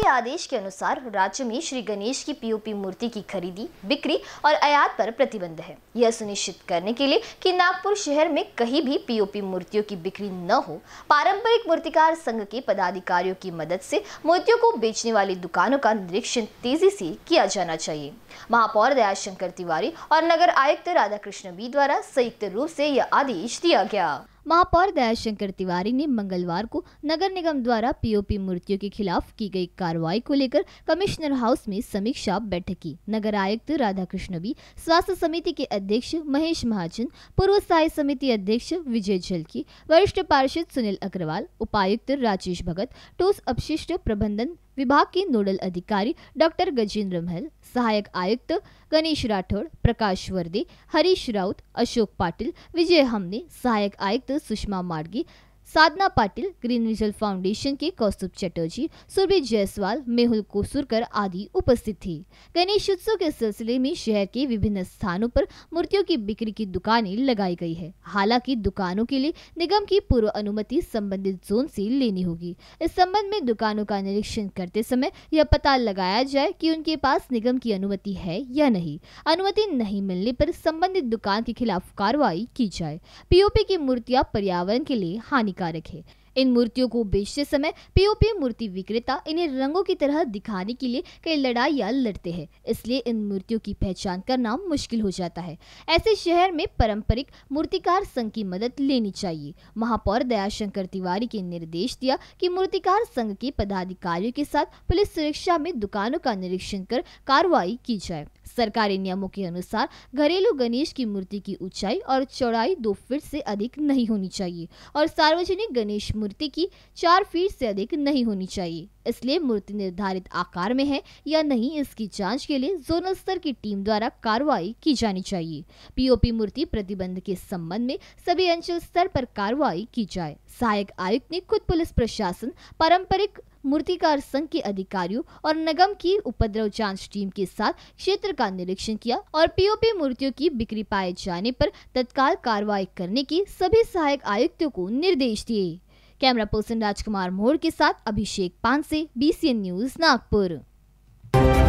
के आदेश के अनुसार राज्य में श्री गणेश की पीओपी मूर्ति की खरीदी बिक्री और आयात पर प्रतिबंध है यह सुनिश्चित करने के लिए कि नागपुर शहर में कहीं भी पीओपी मूर्तियों की बिक्री न हो पारंपरिक मूर्तिकार संघ के पदाधिकारियों की मदद से मूर्तियों को बेचने वाली दुकानों का निरीक्षण तेजी से किया जाना चाहिए महापौर दयाशंकर तिवारी और नगर आयुक्त राधा कृष्ण बी द्वारा संयुक्त रूप से यह आदेश दिया गया महापौर दयाशंकर तिवारी ने मंगलवार को नगर निगम द्वारा पीओपी मूर्तियों के खिलाफ की गई कार्रवाई को लेकर कमिश्नर हाउस में समीक्षा बैठक की नगर आयुक्त राधा कृष्ण भी स्वास्थ्य समिति के अध्यक्ष महेश महाजन पूर्व स्थायी समिति अध्यक्ष विजय झलकी वरिष्ठ पार्षद सुनील अग्रवाल उपायुक्त राजेश भगत टोस अपशिष्ट प्रबंधन विभाग के नोडल अधिकारी डॉक्टर गजेंद्र महल सहायक आयुक्त गणेश राठौड़ प्रकाश वर्दे हरीश राउत अशोक पाटिल विजय हमने सहायक आयुक्त Sushma Margi Sadhana Patil green vigil foundation के कौस्तुभ चटर्जी सुरभि जायसवाल मेहुल कोसुरकर आदि उपस्थित थे गणेश उत्सव के सिलसिले में शहर के विभिन्न स्थानों पर मूर्तियों की बिक्री की दुकानें लगाई गई है हालांकि दुकानों के लिए निगम की पूर्व अनुमति संबंधित जोन से लेनी होगी इस संबंध में दुकानों का निरीक्षण करते समय यह पता लगाया जाए की उनके पास निगम की अनुमति है या नहीं अनुमति नहीं मिलने पर संबंधित दुकान के खिलाफ कार्रवाई की जाए पीओपी की मूर्तियाँ पर्यावरण के लिए हानि हानिकारक है इन मूर्तियों को बेचते समय पीओपी मूर्ति विक्रेता इन्हें रंगों की तरह दिखाने के लिए कई लड़ाइयाँ लड़ते हैं इसलिए इन मूर्तियों की पहचान करना मुश्किल हो जाता है ऐसे शहर में पारंपरिक मूर्तिकार संघ की मदद लेनी चाहिए महापौर दयाशंकर तिवारी के निर्देश दिया कि मूर्तिकार संघ के पदाधिकारियों के साथ पुलिस सुरक्षा में दुकानों का निरीक्षण कर कार्रवाई की जाए सरकारी नियमों के अनुसार घरेलू गणेश की मूर्ति की ऊंचाई और चौड़ाई दो फीट से अधिक नहीं होनी चाहिए और सार्वजनिक गणेश मूर्ति की चार फीट से अधिक नहीं होनी चाहिए इसलिए मूर्ति निर्धारित आकार में है या नहीं इसकी जांच के लिए जोनल स्तर की टीम द्वारा कार्रवाई की जानी चाहिए पीओपी मूर्ति प्रतिबंध के संबंध में सभी अंचल स्तर पर कार्रवाई की जाए सहायक आयुक्त ने खुद पुलिस प्रशासन पारंपरिक मूर्तिकार संघ के अधिकारियों और निगम की उपद्रव जांच टीम के साथ क्षेत्र का निरीक्षण किया और पीओपी मूर्तियों की बिक्री पाए जाने पर तत्काल कार्रवाई करने के सभी सहायक आयुक्तों को निर्देश दिए कैमरा पर्सन राजकुमार मोहर के साथ अभिषेक पान से बीसीएन न्यूज नागपुर